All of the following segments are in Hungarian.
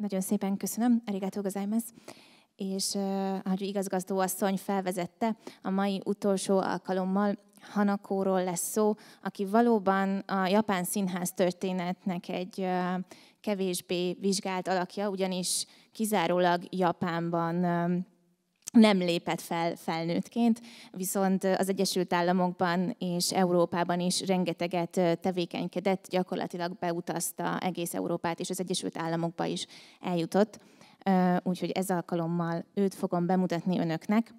Nagyon szépen köszönöm, arigato gozaimasu. És ahogy igazgató asszony felvezette, a mai utolsó alkalommal Hanakóról lesz szó, aki valóban a japán színház történetnek egy kevésbé vizsgált alakja, ugyanis kizárólag Japánban nem lépett fel felnőttként, viszont az Egyesült Államokban és Európában is rengeteget tevékenykedett, gyakorlatilag beutazta egész Európát, és az Egyesült Államokba is eljutott. Úgyhogy ez alkalommal őt fogom bemutatni önöknek.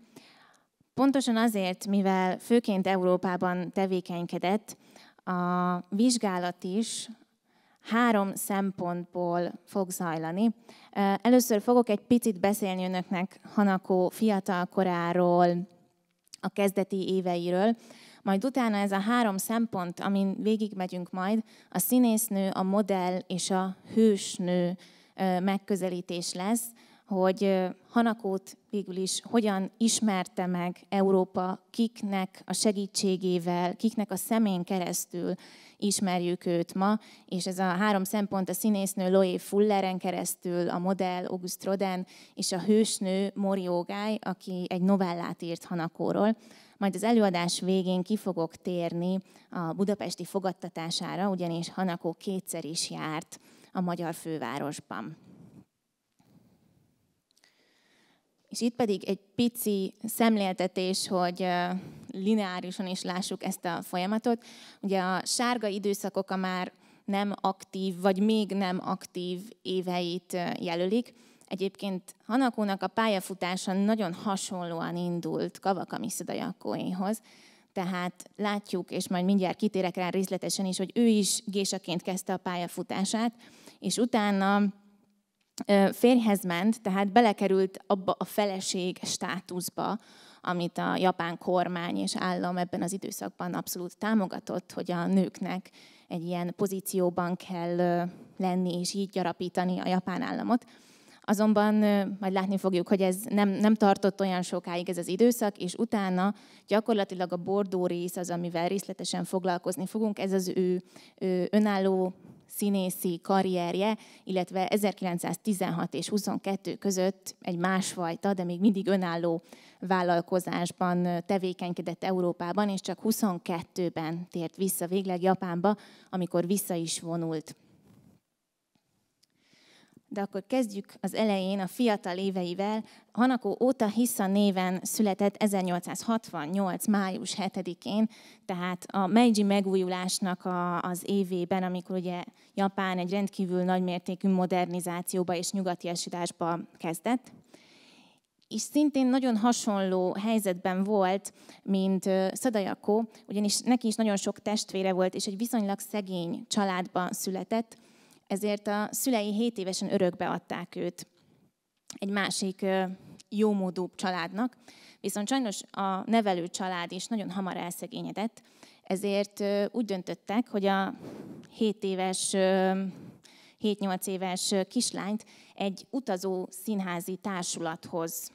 Pontosan azért, mivel főként Európában tevékenykedett, a vizsgálat is három szempontból fog zajlani. Először fogok egy picit beszélni önöknek Hanakó fiatal koráról, a kezdeti éveiről, majd utána ez a három szempont, amin végigmegyünk majd, a színésznő, a modell és a hősnő megközelítés lesz, hogy Hanakót végül is hogyan ismerte meg Európa, kiknek a segítségével, kiknek a szemén keresztül ismerjük őt ma, és ez a három szempont a színésznő Loé Fulleren keresztül, a modell August Roden és a hősnő Mori Ogály, aki egy novellát írt Hanakóról. Majd az előadás végén ki fogok térni a budapesti fogadtatására, ugyanis Hanakó kétszer is járt a magyar fővárosban. És itt pedig egy pici szemléltetés, hogy lineárisan is lássuk ezt a folyamatot. Ugye a sárga időszakok a már nem aktív, vagy még nem aktív éveit jelölik. Egyébként Hanakónak a pályafutása nagyon hasonlóan indult Kavakami szedajakóéhoz, tehát látjuk, és majd mindjárt kitérek rá részletesen is, hogy ő is gésaként kezdte a pályafutását, és utána férjhez ment, tehát belekerült abba a feleség státuszba, amit a japán kormány és állam ebben az időszakban abszolút támogatott, hogy a nőknek egy ilyen pozícióban kell lenni és így gyarapítani a japán államot. Azonban majd látni fogjuk, hogy ez nem, nem tartott olyan sokáig ez az időszak, és utána gyakorlatilag a bordó rész az, amivel részletesen foglalkozni fogunk, ez az ő, ő önálló színészi karrierje, illetve 1916 és 22 között egy másfajta, de még mindig önálló vállalkozásban tevékenykedett Európában, és csak 22-ben tért vissza végleg Japánba, amikor vissza is vonult de akkor kezdjük az elején a fiatal éveivel. Hanakó óta Hissa néven született 1868. május 7-én, tehát a Meiji megújulásnak a, az évében, amikor ugye Japán egy rendkívül nagymértékű modernizációba és nyugatiasításba kezdett. És szintén nagyon hasonló helyzetben volt, mint Szadajakó, ugyanis neki is nagyon sok testvére volt, és egy viszonylag szegény családban született, ezért a szülei 7 évesen örökbe adták őt egy másik jómódú családnak, viszont sajnos a nevelő család is nagyon hamar elszegényedett, ezért úgy döntöttek, hogy a 7 éves 7-8 éves kislányt egy utazó színházi társulathoz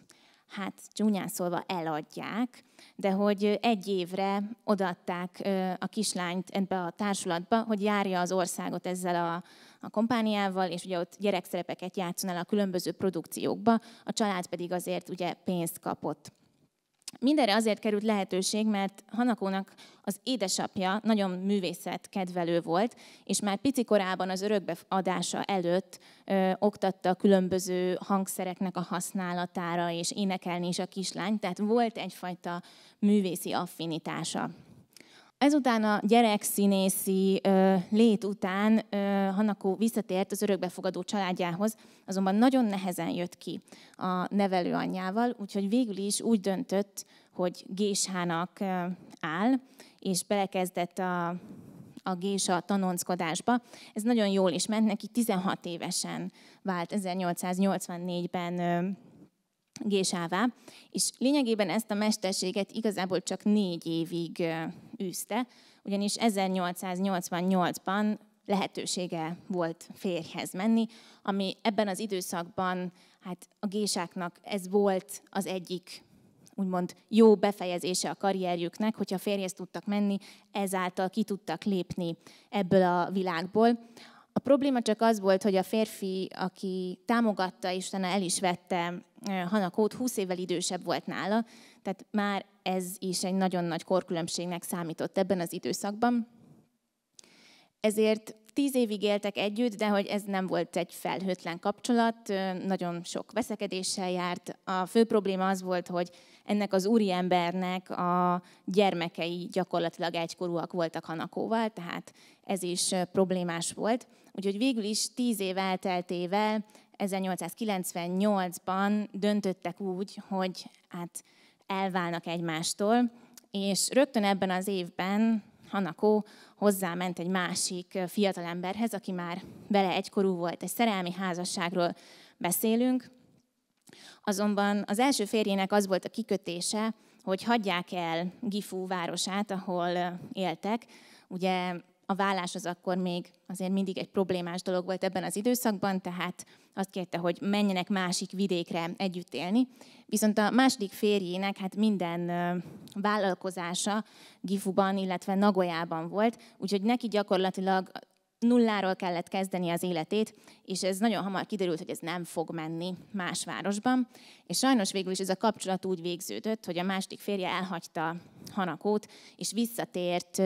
hát csúnyán szólva eladják, de hogy egy évre odaadták a kislányt ebbe a társulatba, hogy járja az országot ezzel a, a kompániával, és ugye ott gyerekszerepeket játszon el a különböző produkciókba, a család pedig azért ugye pénzt kapott. Mindenre azért került lehetőség, mert Hanakónak az édesapja nagyon művészet kedvelő volt, és már pici korában az örökbeadása előtt ö, oktatta a különböző hangszereknek a használatára, és énekelni is a kislány, tehát volt egyfajta művészi affinitása. Ezután a gyerekszínészi lét után Hanakó visszatért az örökbefogadó családjához, azonban nagyon nehezen jött ki a nevelőanyjával, úgyhogy végül is úgy döntött, hogy Géshának áll, és belekezdett a, a Gésa tanonckodásba. Ez nagyon jól is ment, neki 16 évesen vált 1884-ben Gésává, és lényegében ezt a mesterséget igazából csak négy évig űzte, ugyanis 1888-ban lehetősége volt férjhez menni, ami ebben az időszakban hát a gésáknak ez volt az egyik úgymond jó befejezése a karrierjüknek, hogyha férjhez tudtak menni, ezáltal ki tudtak lépni ebből a világból. A probléma csak az volt, hogy a férfi, aki támogatta, és utána el is vette Hanakót, 20 évvel idősebb volt nála, tehát már ez is egy nagyon nagy korkülönbségnek számított ebben az időszakban. Ezért tíz évig éltek együtt, de hogy ez nem volt egy felhőtlen kapcsolat, nagyon sok veszekedéssel járt. A fő probléma az volt, hogy ennek az úriembernek a gyermekei gyakorlatilag egykorúak voltak Hanakóval, tehát ez is problémás volt. Úgyhogy végül is tíz év elteltével, 1898-ban döntöttek úgy, hogy hát elválnak egymástól, és rögtön ebben az évben, Hanako hozzáment egy másik fiatalemberhez, aki már vele egykorú volt, egy szerelmi házasságról beszélünk. Azonban az első férjének az volt a kikötése, hogy hagyják el Gifu városát, ahol éltek. Ugye a vállás az akkor még azért mindig egy problémás dolog volt ebben az időszakban, tehát azt kérte, hogy menjenek másik vidékre együtt élni. Viszont a második férjének hát minden vállalkozása Gifuban, illetve Nagoyában volt, úgyhogy neki gyakorlatilag nulláról kellett kezdeni az életét, és ez nagyon hamar kiderült, hogy ez nem fog menni más városban. És sajnos végül is ez a kapcsolat úgy végződött, hogy a másik férje elhagyta Hanakót, és visszatért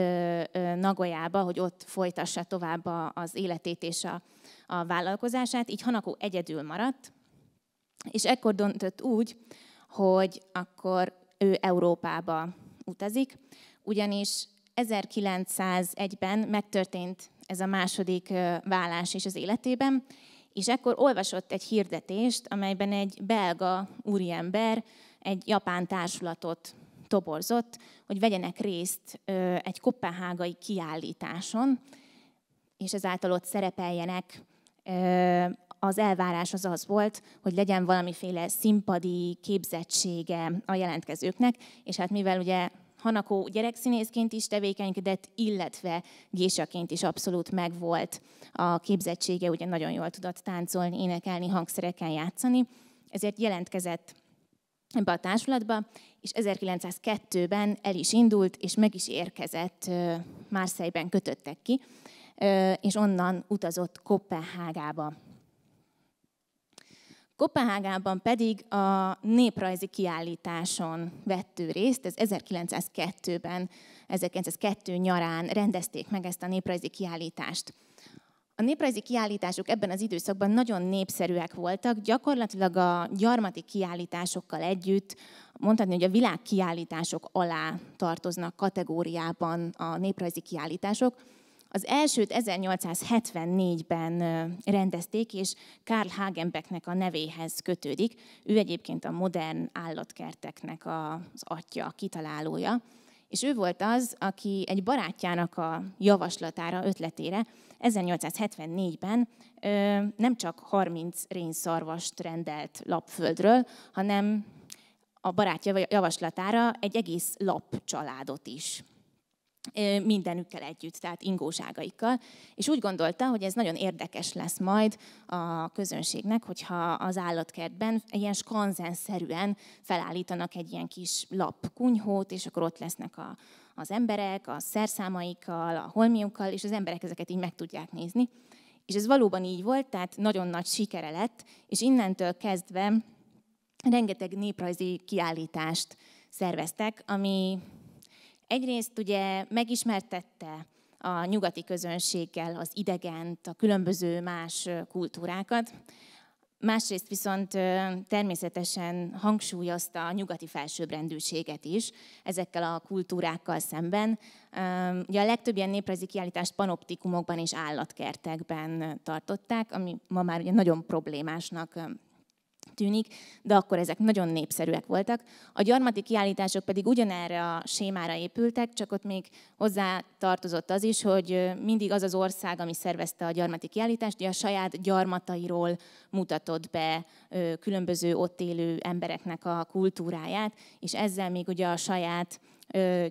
Nagoyába, hogy ott folytassa tovább az életét és a, a vállalkozását. Így Hanakó egyedül maradt, és ekkor döntött úgy, hogy akkor ő Európába utazik, ugyanis 1901-ben megtörtént ez a második vállás is az életében, és ekkor olvasott egy hirdetést, amelyben egy belga úriember egy japán társulatot toborzott, hogy vegyenek részt egy kopenhágai kiállításon, és ezáltal ott szerepeljenek. Az elvárás az az volt, hogy legyen valamiféle színpadi képzettsége a jelentkezőknek, és hát mivel ugye Hanakó gyerekszínészként is tevékenykedett, illetve gésaként is abszolút megvolt a képzettsége, ugye nagyon jól tudott táncolni, énekelni, hangszereken játszani, ezért jelentkezett ebbe a társulatba, és 1902-ben el is indult, és meg is érkezett, Márszejben kötöttek ki, és onnan utazott Kopenhágába Kopenhágában pedig a néprajzi kiállításon vettő részt, ez 1902-ben, 1902 nyarán rendezték meg ezt a néprajzi kiállítást. A néprajzi kiállítások ebben az időszakban nagyon népszerűek voltak, gyakorlatilag a gyarmati kiállításokkal együtt, mondhatni, hogy a világ kiállítások alá tartoznak kategóriában a néprajzi kiállítások, az elsőt 1874-ben rendezték, és Karl Hagenbecknek a nevéhez kötődik. Ő egyébként a modern állatkerteknek az atya, a kitalálója. És ő volt az, aki egy barátjának a javaslatára, ötletére 1874-ben nem csak 30 rénszarvast rendelt lapföldről, hanem a barátja javaslatára egy egész lapcsaládot is mindenükkel együtt, tehát ingóságaikkal. És úgy gondolta, hogy ez nagyon érdekes lesz majd a közönségnek, hogyha az állatkertben ilyen skanzenszerűen felállítanak egy ilyen kis lapkunyhót, és akkor ott lesznek a, az emberek a szerszámaikkal, a holmiukkal, és az emberek ezeket így meg tudják nézni. És ez valóban így volt, tehát nagyon nagy sikere lett, és innentől kezdve rengeteg néprajzi kiállítást szerveztek, ami Egyrészt ugye megismertette a nyugati közönséggel az idegent, a különböző más kultúrákat, másrészt viszont természetesen hangsúlyozta a nyugati felsőbbrendűséget is ezekkel a kultúrákkal szemben. Ugye a legtöbb ilyen néprajzi kiállítást panoptikumokban és állatkertekben tartották, ami ma már ugye nagyon problémásnak tűnik, de akkor ezek nagyon népszerűek voltak. A gyarmati kiállítások pedig ugyanerre a sémára épültek, csak ott még hozzá tartozott az is, hogy mindig az az ország, ami szervezte a gyarmati kiállítást, hogy a saját gyarmatairól mutatott be különböző ott élő embereknek a kultúráját, és ezzel még ugye a saját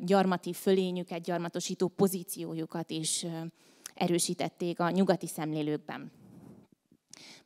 gyarmati fölényüket, gyarmatosító pozíciójukat is erősítették a nyugati szemlélőkben.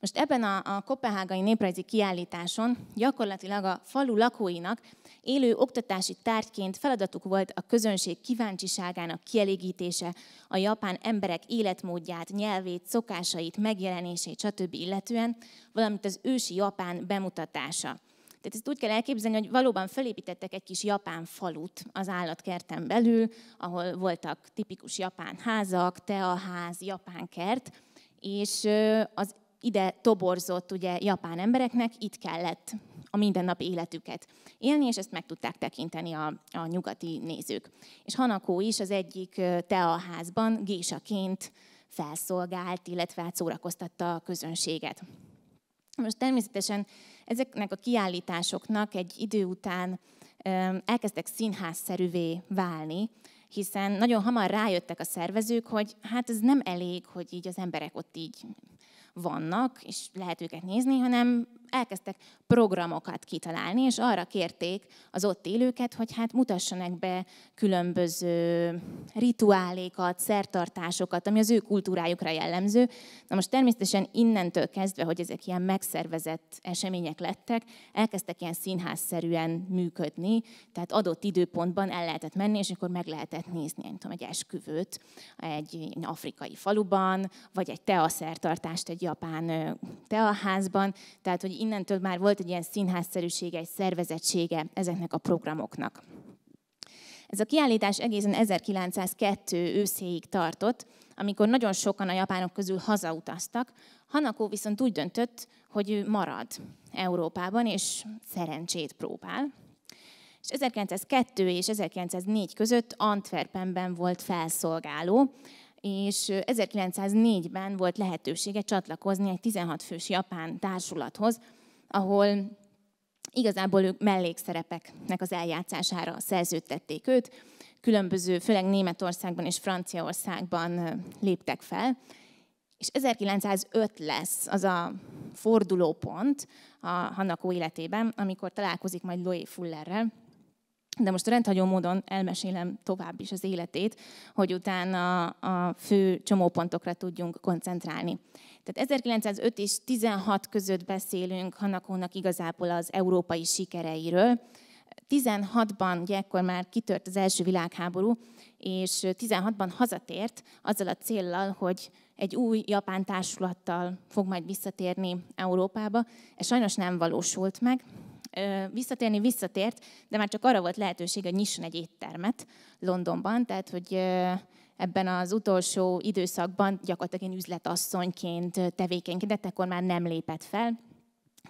Most ebben a, a Kopenhágai Néprajzi kiállításon gyakorlatilag a falu lakóinak élő oktatási tárgyként feladatuk volt a közönség kíváncsiságának kielégítése, a japán emberek életmódját, nyelvét, szokásait, megjelenését, stb. illetően, valamint az ősi japán bemutatása. Tehát ezt úgy kell elképzelni, hogy valóban felépítettek egy kis japán falut az állatkerten belül, ahol voltak tipikus japán házak, teaház, japán kert, és az ide toborzott ugye japán embereknek, itt kellett a mindennapi életüket élni, és ezt meg tudták tekinteni a, a nyugati nézők. És Hanakó is az egyik teaházban gésaként felszolgált, illetve hát szórakoztatta a közönséget. Most természetesen ezeknek a kiállításoknak egy idő után elkezdtek színházszerűvé válni, hiszen nagyon hamar rájöttek a szervezők, hogy hát ez nem elég, hogy így az emberek ott így vannak, és lehet őket nézni, hanem elkezdtek programokat kitalálni, és arra kérték az ott élőket, hogy hát mutassanak be különböző rituálékat, szertartásokat, ami az ő kultúrájukra jellemző. Na most természetesen innentől kezdve, hogy ezek ilyen megszervezett események lettek, elkezdtek ilyen színházszerűen működni, tehát adott időpontban el lehetett menni, és akkor meg lehetett nézni, nem tudom, egy esküvőt egy afrikai faluban, vagy egy teaszertartást egy japán teaházban, tehát hogy hogy innentől már volt egy ilyen színházszerűsége, egy szervezettsége ezeknek a programoknak. Ez a kiállítás egészen 1902 őszéig tartott, amikor nagyon sokan a japánok közül hazautaztak. Hanako viszont úgy döntött, hogy ő marad Európában, és szerencsét próbál. És 1902 és 1904 között Antwerpenben volt felszolgáló, és 1904-ben volt lehetősége csatlakozni egy 16 fős japán társulathoz, ahol igazából ők mellékszerepeknek az eljátszására szerződtették őt, különböző, főleg Németországban és Franciaországban léptek fel, és 1905 lesz az a fordulópont a Hanako életében, amikor találkozik majd Loé Fullerrel, de most rendhagyó módon elmesélem tovább is az életét, hogy utána a fő csomópontokra tudjunk koncentrálni. Tehát 1905 és 16 között beszélünk Hanakónak igazából az európai sikereiről. 16-ban, ugye ekkor már kitört az első világháború, és 16-ban hazatért azzal a céllal, hogy egy új japán társulattal fog majd visszatérni Európába. Ez sajnos nem valósult meg, visszatérni, visszatért, de már csak arra volt lehetőség, hogy nyisson egy éttermet Londonban, tehát hogy ebben az utolsó időszakban gyakorlatilag én üzletasszonyként tevékenykedett, akkor már nem lépett fel,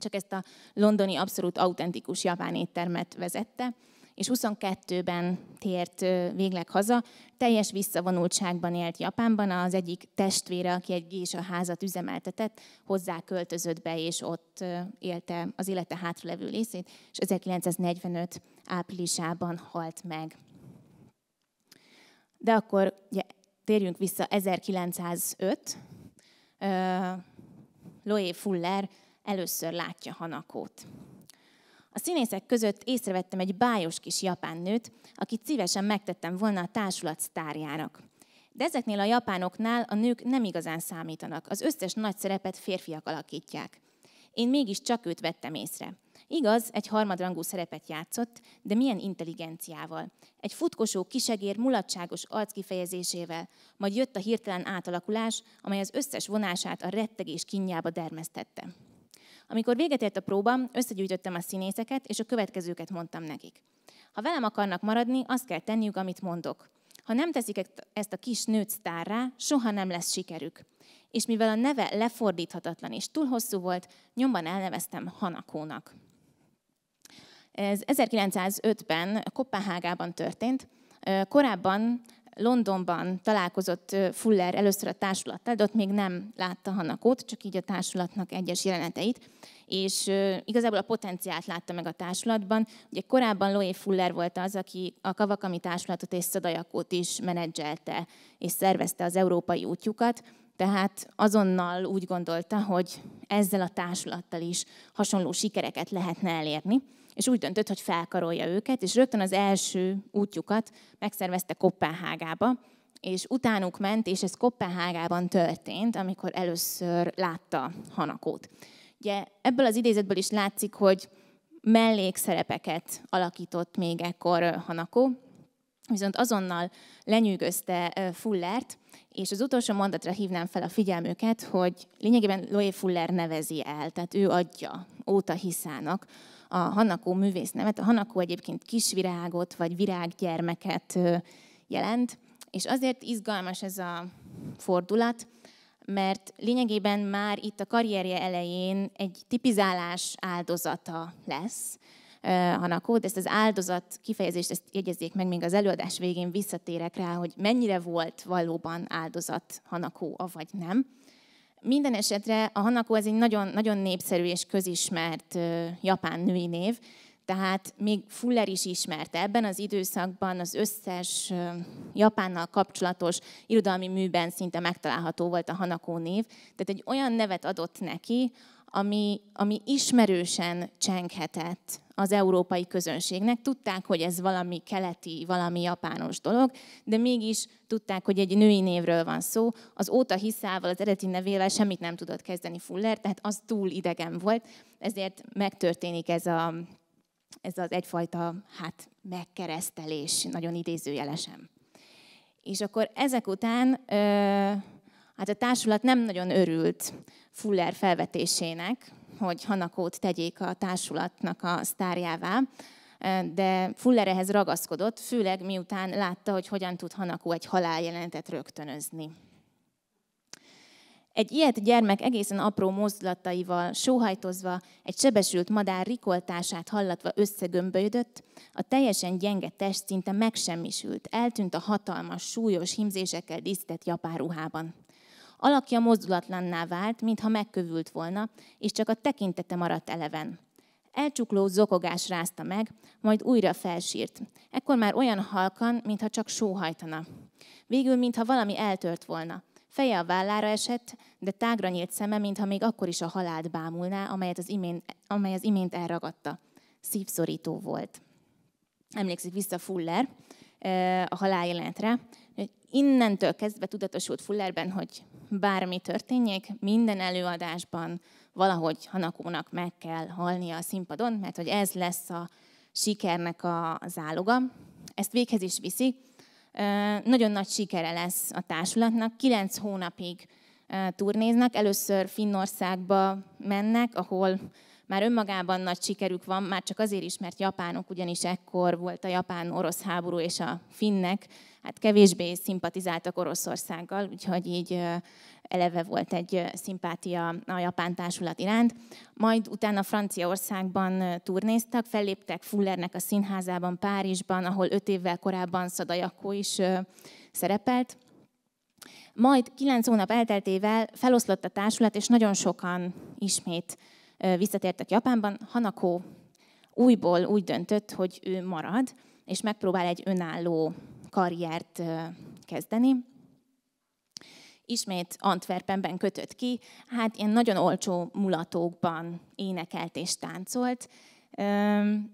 csak ezt a londoni abszolút autentikus japán éttermet vezette, és 22-ben tért végleg haza. Teljes visszavonultságban élt Japánban, az egyik testvére, aki egy gésa házat üzemeltetett, hozzá költözött be, és ott élte az élete hátralevő részét, és 1945 áprilisában halt meg. De akkor ugye, térjünk vissza 1905, Loé Fuller először látja Hanakót. A színészek között észrevettem egy bájos kis japán nőt, akit szívesen megtettem volna a társulat sztárjának. De ezeknél a japánoknál a nők nem igazán számítanak, az összes nagy szerepet férfiak alakítják. Én mégis csak őt vettem észre. Igaz, egy harmadrangú szerepet játszott, de milyen intelligenciával. Egy futkosó, kisegér, mulatságos arc kifejezésével, majd jött a hirtelen átalakulás, amely az összes vonását a rettegés kinyába dermesztette. Amikor véget ért a próba, összegyűjtöttem a színészeket, és a következőket mondtam nekik. Ha velem akarnak maradni, azt kell tenniük, amit mondok. Ha nem teszik ezt a kis nőt sztárra, soha nem lesz sikerük. És mivel a neve lefordíthatatlan és túl hosszú volt, nyomban elneveztem Hanakónak. Ez 1905-ben Kopenhágában történt. Korábban Londonban találkozott Fuller először a társulattal, de ott még nem látta Hanakót, csak így a társulatnak egyes jeleneteit, és igazából a potenciált látta meg a társulatban. Ugye korábban Loé Fuller volt az, aki a Kavakami társulatot és Szadajakót is menedzselte és szervezte az európai útjukat, tehát azonnal úgy gondolta, hogy ezzel a társulattal is hasonló sikereket lehetne elérni és úgy döntött, hogy felkarolja őket, és rögtön az első útjukat megszervezte Kopenhágába, és utánuk ment, és ez Kopenhágában történt, amikor először látta Hanakót. Ugye ebből az idézetből is látszik, hogy mellékszerepeket alakított még ekkor Hanako, viszont azonnal lenyűgözte Fullert, és az utolsó mondatra hívnám fel a figyelmüket, hogy lényegében Loé Fuller nevezi el, tehát ő adja óta hiszának a Hanakó művész nevet. A Hanakó egyébként kisvirágot vagy virággyermeket jelent, és azért izgalmas ez a fordulat, mert lényegében már itt a karrierje elején egy tipizálás áldozata lesz Hanakó, de ezt az áldozat kifejezést, ezt jegyezzék meg, még az előadás végén visszatérek rá, hogy mennyire volt valóban áldozat Hanakó, vagy nem. Minden esetre a Hanako az egy nagyon, nagyon népszerű és közismert japán női név, tehát még Fuller is ismerte ebben az időszakban az összes Japánnal kapcsolatos irodalmi műben szinte megtalálható volt a Hanako név. Tehát egy olyan nevet adott neki, ami, ami ismerősen csenghetett az európai közönségnek. Tudták, hogy ez valami keleti, valami japános dolog, de mégis tudták, hogy egy női névről van szó. Az óta hiszával, az eredeti nevével semmit nem tudott kezdeni Fuller, tehát az túl idegen volt, ezért megtörténik ez, a, ez az egyfajta hát, megkeresztelés, nagyon idézőjelesen. És akkor ezek után... Ö, Hát a társulat nem nagyon örült Fuller felvetésének, hogy Hanakót tegyék a társulatnak a sztárjává, de Fuller ehhez ragaszkodott, főleg miután látta, hogy hogyan tud Hanakó egy haláljelenetet rögtönözni. Egy ilyet gyermek egészen apró mozdulataival, sóhajtozva, egy sebesült madár rikoltását hallatva összegömbölyödött, a teljesen gyenge test szinte megsemmisült, eltűnt a hatalmas, súlyos himzésekkel díszített japán ruhában. Alakja mozdulatlanná vált, mintha megkövült volna, és csak a tekintete maradt eleven. Elcsukló zokogás rázta meg, majd újra felsírt. Ekkor már olyan halkan, mintha csak sóhajtana. Végül, mintha valami eltört volna. Feje a vállára esett, de tágra nyílt szeme, mintha még akkor is a halált bámulná, amelyet az imént, amely az imént elragadta. Szívszorító volt. Emlékszik vissza Fuller a haláljelenetre. Innentől kezdve tudatosult Fullerben, hogy bármi történjék, minden előadásban valahogy Hanakónak meg kell halnia a színpadon, mert hogy ez lesz a sikernek a záloga. Ezt véghez is viszi. Nagyon nagy sikere lesz a társulatnak. Kilenc hónapig turnéznak. Először Finnországba mennek, ahol már önmagában nagy sikerük van, már csak azért is, mert japánok ugyanis ekkor volt a japán-orosz háború, és a finnek hát kevésbé szimpatizáltak Oroszországgal, úgyhogy így eleve volt egy szimpátia a japán társulat iránt. Majd utána Franciaországban turnéztak, felléptek Fullernek a színházában, Párizsban, ahol öt évvel korábban Szadajakó is szerepelt. Majd kilenc hónap elteltével feloszlott a társulat, és nagyon sokan ismét visszatértek Japánban, Hanako újból úgy döntött, hogy ő marad, és megpróbál egy önálló karriert kezdeni. Ismét Antwerpenben kötött ki, hát ilyen nagyon olcsó mulatókban énekelt és táncolt,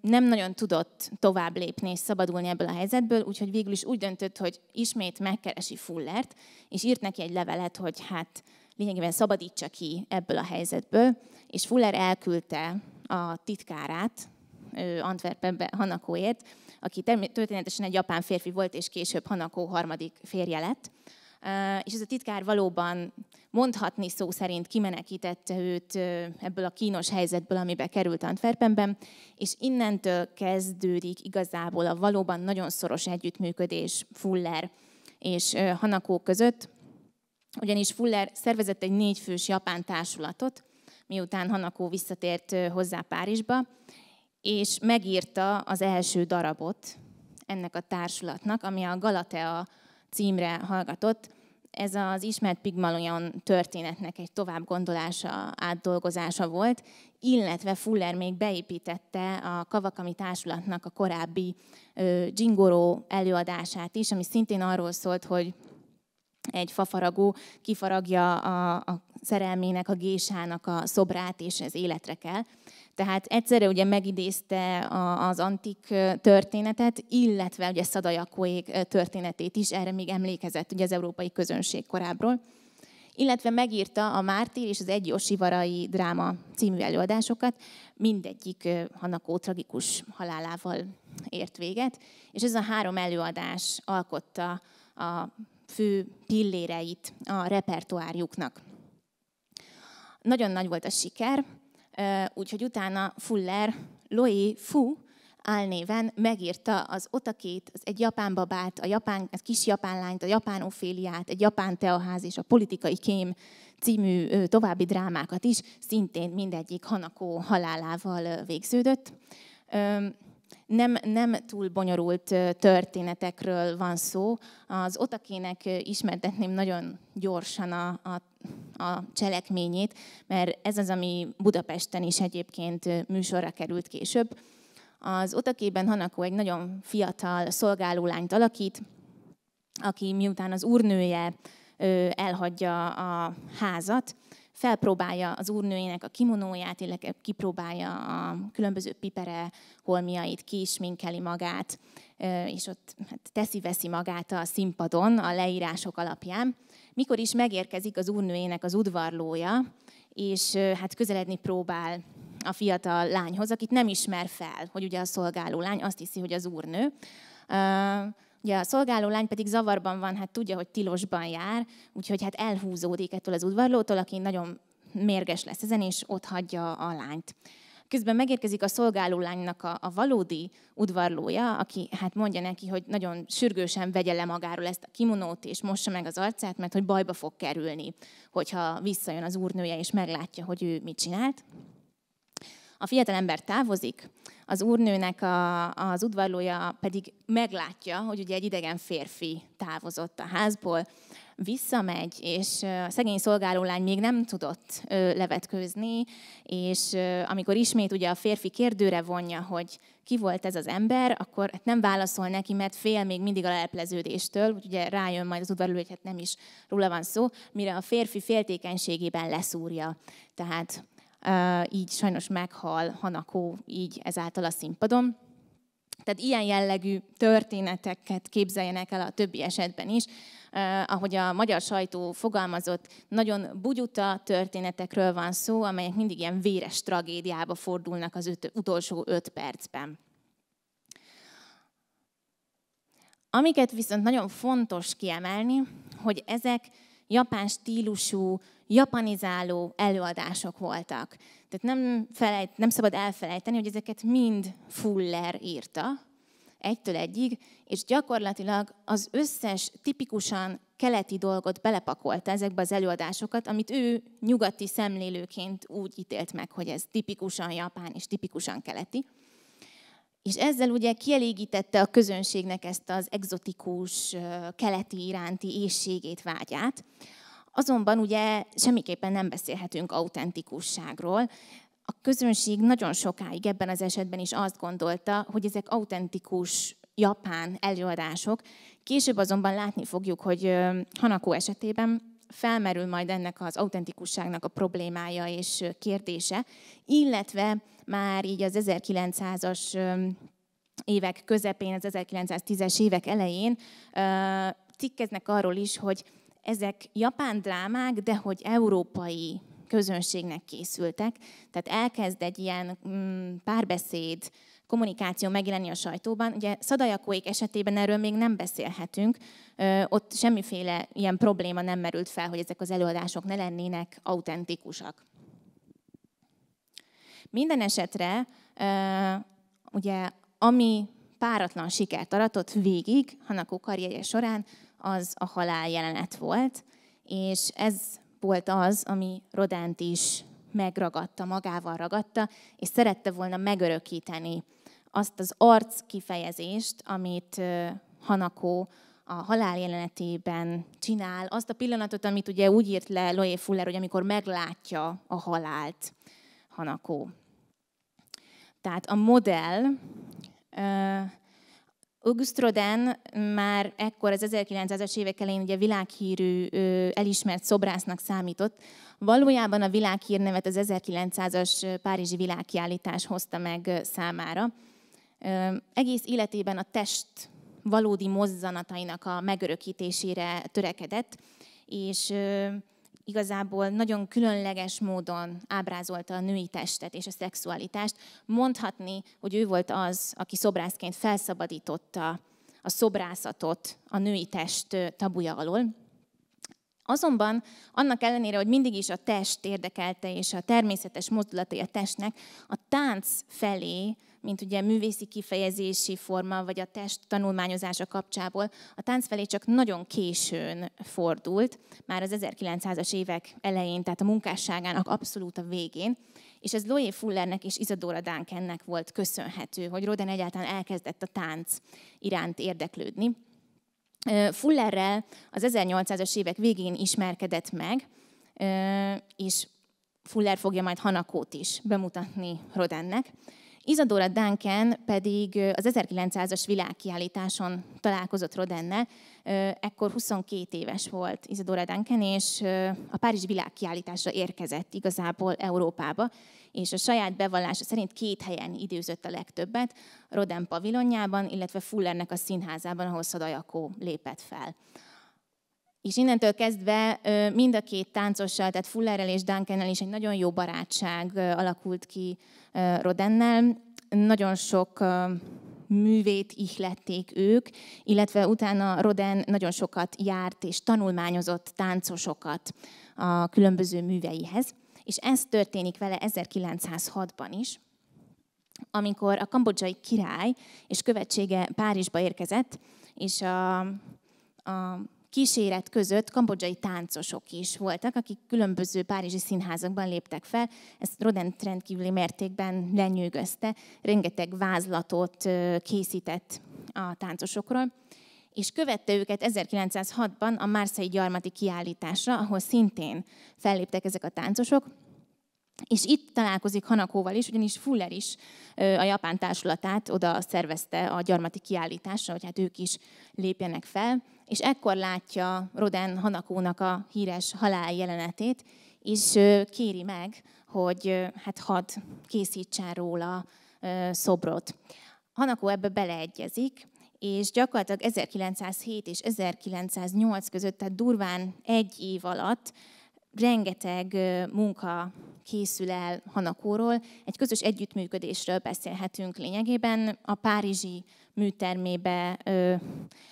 nem nagyon tudott tovább lépni és szabadulni ebből a helyzetből, úgyhogy végül is úgy döntött, hogy ismét megkeresi Fullert, és írt neki egy levelet, hogy hát lényegében szabadítsa ki ebből a helyzetből, és Fuller elküldte a titkárát Antwerpenbe Hanakóért, aki történetesen egy japán férfi volt, és később Hanakó harmadik férje lett. És ez a titkár valóban mondhatni szó szerint kimenekítette őt ebből a kínos helyzetből, amibe került Antwerpenben, és innentől kezdődik igazából a valóban nagyon szoros együttműködés Fuller és Hanakó között, ugyanis Fuller szervezett egy négyfős japán társulatot, miután Hanakó visszatért hozzá Párizsba, és megírta az első darabot ennek a társulatnak, ami a Galatea címre hallgatott. Ez az ismert Pigmalion történetnek egy tovább gondolása, átdolgozása volt, illetve Fuller még beépítette a Kavakami társulatnak a korábbi Jingoro előadását is, ami szintén arról szólt, hogy egy fafaragó kifaragja a, a szerelmének, a gésának a szobrát, és ez életre kell. Tehát egyszerre ugye megidézte az antik történetet, illetve ugye Szadajakóék történetét is, erre még emlékezett ugye az európai közönség korábbról. Illetve megírta a Mártír és az Egyosivarai dráma című előadásokat, mindegyik Hanakó tragikus halálával ért véget, és ez a három előadás alkotta a fő pilléreit a repertoárjuknak. Nagyon nagy volt a siker, úgyhogy utána Fuller Loi Fu álnéven megírta az Otakét, az egy japán babát, a, japán, az kis japán lányt, a japán Oféliát, egy japán teaház és a politikai kém című további drámákat is, szintén mindegyik Hanako halálával végződött nem, nem túl bonyolult történetekről van szó. Az otakének ismertetném nagyon gyorsan a, a, a cselekményét, mert ez az, ami Budapesten is egyébként műsorra került később. Az otakében Hanako egy nagyon fiatal szolgálólányt alakít, aki miután az úrnője elhagyja a házat, felpróbálja az úrnőjének a kimonóját, illetve kipróbálja a különböző pipere holmiait, ki is minkeli magát, és ott hát, teszi-veszi magát a színpadon a leírások alapján. Mikor is megérkezik az úrnőjének az udvarlója, és hát közeledni próbál a fiatal lányhoz, akit nem ismer fel, hogy ugye a szolgáló lány azt hiszi, hogy az úrnő. Ugye a szolgáló lány pedig zavarban van, hát tudja, hogy tilosban jár, úgyhogy hát elhúzódik ettől az udvarlótól, aki nagyon mérges lesz ezen, és ott hagyja a lányt. Közben megérkezik a szolgáló lánynak a, a valódi udvarlója, aki hát mondja neki, hogy nagyon sürgősen vegye le magáról ezt a kimonót, és mossa meg az arcát, mert hogy bajba fog kerülni, hogyha visszajön az úrnője, és meglátja, hogy ő mit csinált. A fiatal ember távozik, az úrnőnek a, az udvarlója pedig meglátja, hogy ugye egy idegen férfi távozott a házból, visszamegy, és a szegény szolgálólány még nem tudott levetkőzni, és amikor ismét ugye a férfi kérdőre vonja, hogy ki volt ez az ember, akkor hát nem válaszol neki, mert fél még mindig a lelpleződéstől, ugye rájön majd az udvarló, hogy hát nem is róla van szó, mire a férfi féltékenységében leszúrja. Tehát így sajnos meghal Hanakó így ezáltal a színpadon. Tehát ilyen jellegű történeteket képzeljenek el a többi esetben is, ahogy a magyar sajtó fogalmazott, nagyon bugyuta történetekről van szó, amelyek mindig ilyen véres tragédiába fordulnak az öt, utolsó öt percben. Amiket viszont nagyon fontos kiemelni, hogy ezek japán stílusú japanizáló előadások voltak. Tehát nem, felejt, nem szabad elfelejteni, hogy ezeket mind Fuller írta, egytől egyig, és gyakorlatilag az összes tipikusan keleti dolgot belepakolta ezekbe az előadásokat, amit ő nyugati szemlélőként úgy ítélt meg, hogy ez tipikusan japán és tipikusan keleti. És ezzel ugye kielégítette a közönségnek ezt az egzotikus, keleti iránti ésségét, vágyát. Azonban ugye semmiképpen nem beszélhetünk autentikusságról. A közönség nagyon sokáig ebben az esetben is azt gondolta, hogy ezek autentikus japán előadások. Később azonban látni fogjuk, hogy Hanako esetében felmerül majd ennek az autentikusságnak a problémája és kérdése, illetve már így az 1900-as évek közepén, az 1910-es évek elején cikkeznek arról is, hogy ezek japán drámák, de hogy európai közönségnek készültek, tehát elkezd egy ilyen mm, párbeszéd, kommunikáció megjelenni a sajtóban. Ugye szadajakóik esetében erről még nem beszélhetünk, Ö, ott semmiféle ilyen probléma nem merült fel, hogy ezek az előadások ne lennének autentikusak. Minden esetre ö, ugye ami páratlan sikert aratott végig Hanakó karrierje során, az a halál jelenet volt, és ez volt az, ami Rodánt is megragadta, magával ragadta, és szerette volna megörökíteni azt az arc kifejezést, amit Hanako a halál jelenetében csinál, azt a pillanatot, amit ugye úgy írt le Loé Fuller, hogy amikor meglátja a halált Hanako. Tehát a modell August Rodin már ekkor az 1900-as évek elején ugye világhírű, elismert szobrásznak számított. Valójában a világhírnevet az 1900-as Párizsi világkiállítás hozta meg számára. Egész életében a test valódi mozzanatainak a megörökítésére törekedett, és igazából nagyon különleges módon ábrázolta a női testet és a szexualitást. Mondhatni, hogy ő volt az, aki szobrászként felszabadította a szobrászatot a női test tabuja alól. Azonban annak ellenére, hogy mindig is a test érdekelte, és a természetes mozdulatai a testnek, a tánc felé, mint ugye művészi kifejezési forma, vagy a test tanulmányozása kapcsából, a tánc felé csak nagyon későn fordult, már az 1900-as évek elején, tehát a munkásságának abszolút a végén, és ez Loé Fullernek és Isadora Duncannek volt köszönhető, hogy Roden egyáltalán elkezdett a tánc iránt érdeklődni. Fullerrel az 1800-as évek végén ismerkedett meg, és Fuller fogja majd Hanakót is bemutatni Rodennek. Izadora Duncan pedig az 1900-as világkiállításon találkozott Rodenne. ekkor 22 éves volt Izadora Duncan, és a Párizs világkiállításra érkezett igazából Európába, és a saját bevallása szerint két helyen időzött a legtöbbet, Roden pavilonjában, illetve Fullernek a színházában, ahol Szadajakó lépett fel. És innentől kezdve mind a két táncossal, tehát Fullerrel és Duncannel is egy nagyon jó barátság alakult ki Rodennel. Nagyon sok művét ihlették ők, illetve utána Roden nagyon sokat járt és tanulmányozott táncosokat a különböző műveihez és ez történik vele 1906-ban is, amikor a kambodzsai király és követsége Párizsba érkezett, és a, a kíséret között kambodzsai táncosok is voltak, akik különböző párizsi színházakban léptek fel. Ezt Roden rendkívüli mértékben lenyűgözte, rengeteg vázlatot készített a táncosokról és követte őket 1906-ban a Márszai Gyarmati kiállításra, ahol szintén felléptek ezek a táncosok, és itt találkozik Hanakóval is, ugyanis Fuller is a japán társulatát oda szervezte a gyarmati kiállításra, hogy hát ők is lépjenek fel, és ekkor látja Roden Hanakónak a híres halál jelenetét, és kéri meg, hogy hát hadd készítsen róla szobrot. Hanakó ebbe beleegyezik, és gyakorlatilag 1907 és 1908 között, tehát durván egy év alatt rengeteg munka készül el Hanakóról. Egy közös együttműködésről beszélhetünk lényegében. A párizsi műtermébe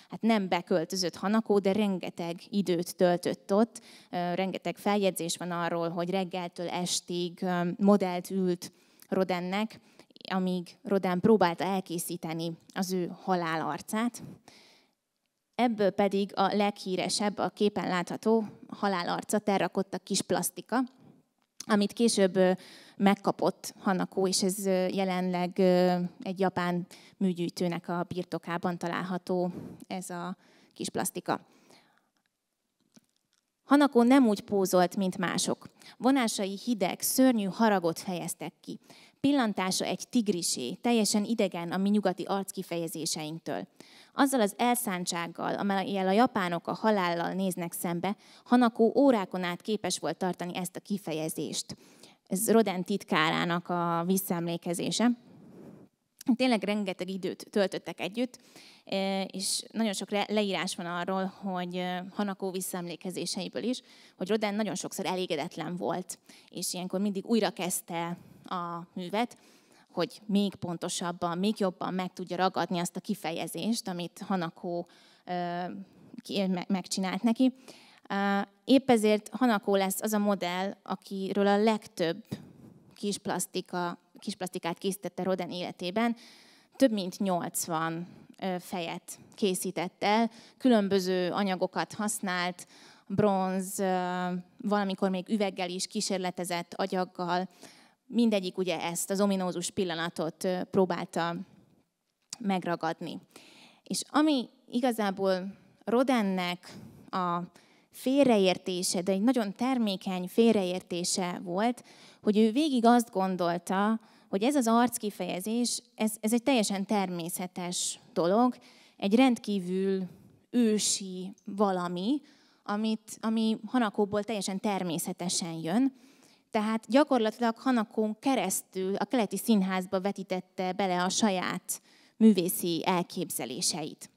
hát nem beköltözött Hanakó, de rengeteg időt töltött ott. Rengeteg feljegyzés van arról, hogy reggeltől estig modellt ült Rodennek, amíg Rodán próbálta elkészíteni az ő halálarcát. Ebből pedig a leghíresebb, a képen látható arca terrakotta kis plastika, amit később megkapott Hanako és ez jelenleg egy japán műgyűjtőnek a birtokában található ez a kis plastika. Hanako nem úgy pózolt, mint mások. Vonásai hideg, szörnyű haragot fejeztek ki. Pillantása egy tigrisé, teljesen idegen a mi nyugati arckifejezéseinktől. Azzal az elszántsággal, amelyel a japánok a halállal néznek szembe, Hanakó órákon át képes volt tartani ezt a kifejezést. Ez Roden titkárának a visszaemlékezése. Tényleg rengeteg időt töltöttek együtt, e, és nagyon sok leírás van arról, hogy e, Hanakó visszaemlékezéseiből is, hogy Roden nagyon sokszor elégedetlen volt, és ilyenkor mindig újra kezdte a művet, hogy még pontosabban, még jobban meg tudja ragadni azt a kifejezést, amit Hanakó megcsinált neki. Épp ezért Hanakó lesz az a modell, akiről a legtöbb kis plastikát készítette Roden életében. Több mint 80 fejet készített el, különböző anyagokat használt, bronz, valamikor még üveggel is kísérletezett agyaggal, mindegyik ugye ezt az ominózus pillanatot próbálta megragadni. És ami igazából Rodennek a félreértése, de egy nagyon termékeny félreértése volt, hogy ő végig azt gondolta, hogy ez az arckifejezés, ez, ez egy teljesen természetes dolog, egy rendkívül ősi valami, amit, ami Hanakóból teljesen természetesen jön, tehát gyakorlatilag Hanakon keresztül a keleti színházba vetítette bele a saját művészi elképzeléseit.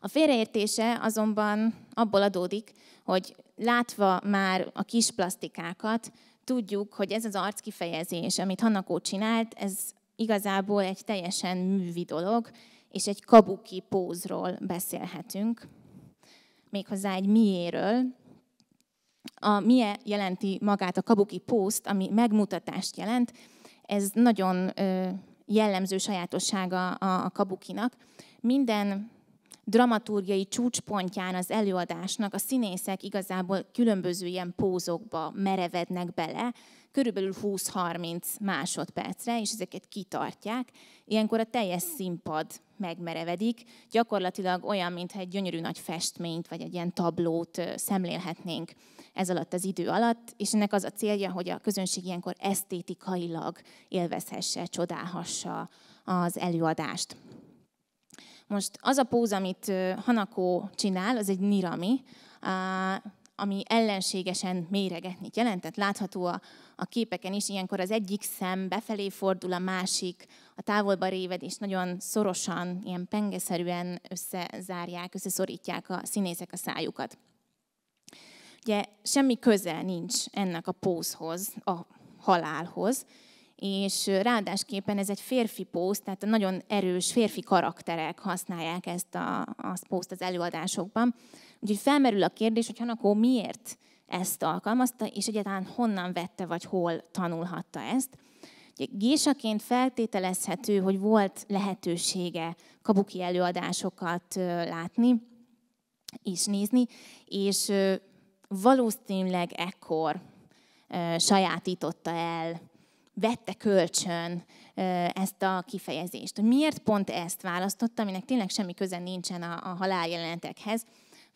A félreértése azonban abból adódik, hogy látva már a kis plastikákat, tudjuk, hogy ez az arckifejezés, amit Hanakó csinált, ez igazából egy teljesen művi dolog, és egy kabuki pózról beszélhetünk, méghozzá egy miéről, a mie jelenti magát a kabuki pószt, ami megmutatást jelent. Ez nagyon jellemző sajátossága a kabukinak. Minden dramaturgiai csúcspontján az előadásnak a színészek igazából különböző ilyen pózokba merevednek bele, körülbelül 20-30 másodpercre, és ezeket kitartják. Ilyenkor a teljes színpad megmerevedik. Gyakorlatilag olyan, mintha egy gyönyörű nagy festményt, vagy egy ilyen tablót szemlélhetnénk ez alatt az idő alatt, és ennek az a célja, hogy a közönség ilyenkor esztétikailag élvezhesse, csodálhassa az előadást. Most az a póz, amit Hanako csinál, az egy nirami, ami ellenségesen méregetni jelentett. látható a, a képeken is, ilyenkor az egyik szem befelé fordul, a másik a távolba réved, és nagyon szorosan, ilyen pengeszerűen összezárják, összeszorítják a színészek a szájukat. Ugye semmi köze nincs ennek a pózhoz, a halálhoz, és ráadásképpen ez egy férfi pószt, tehát nagyon erős férfi karakterek használják ezt a, a pózt az előadásokban. Úgyhogy felmerül a kérdés, hogy Hanakó miért ezt alkalmazta, és egyáltalán honnan vette, vagy hol tanulhatta ezt. Gésaként feltételezhető, hogy volt lehetősége kabuki előadásokat látni és nézni, és valószínűleg ekkor sajátította el, vette kölcsön ezt a kifejezést. Miért pont ezt választotta, aminek tényleg semmi köze nincsen a, a